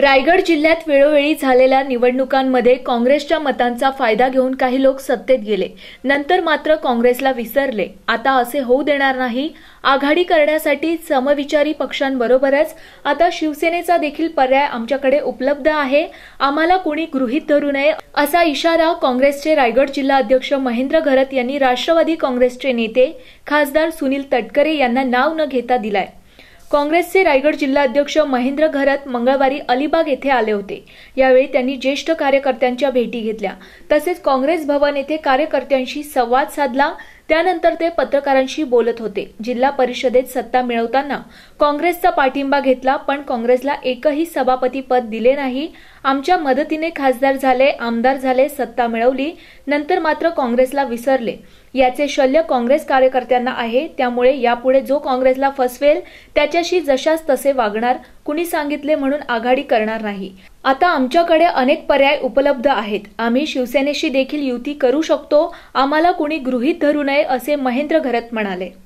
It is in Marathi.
रायगड जिल्ह्यात वेळोवेळी झालेल्या निवडणुकांमध्ये काँग्रेसच्या मतांचा फायदा घेऊन काही लोक सत्तेत गेले नंतर मात्र काँग्रेसला विसरले आता असे होऊ देणार नाही आघाडी करण्यासाठी समविचारी पक्षांबरोबरच आता शिवसेनेचा देखील पर्याय आमच्याकडे उपलब्ध आहे आम्हाला कोणी गृहीत धरू नये असा इशारा काँग्रेसचे रायगड जिल्हा अध्यक्ष महेंद्र घरत यांनी राष्ट्रवादी काँग्रेसचे नेते खासदार सुनील तटकरे यांना नाव न घेता दिलाय काँग्रेसचे रायगड जिल्हाध्यक्ष महेंद्र घरत मंगळवारी अलिबाग येथे आले होते यावेळी त्यांनी ज्येष्ठ कार्यकर्त्यांच्या भेटी घेतल्या तसेच काँग्रेस भवन येथे कार्यकर्त्यांशी संवाद साधला त्यानंतर ते पत्रकारांशी बोलत होते जिल्हा परिषदेत सत्ता मिळवताना काँग्रेसचा पाठिंबा घेतला पण काँग्रेसला एकही सभापती पद दिले नाही आमच्या मदतीने खासदार झाले आमदार झाले सत्ता मिळवली नंतर मात्र काँग्रेसला विसरले याचे शल्य काँग्रेस कार्यकर्त्यांना आहे त्यामुळे यापुढे जो काँग्रेसला फसवेल त्याच्याशी जशास तसे वागणार कुणी सांगितले म्हणून आघाडी करणार नाही आता आमच्याकडे अनेक पर्याय उपलब्ध आहेत आम्ही शिवसेनेशी देखील युती करू शकतो आम्हाला कुणी गृहीत धरू नये असे महेंद्र घरत म्हणाले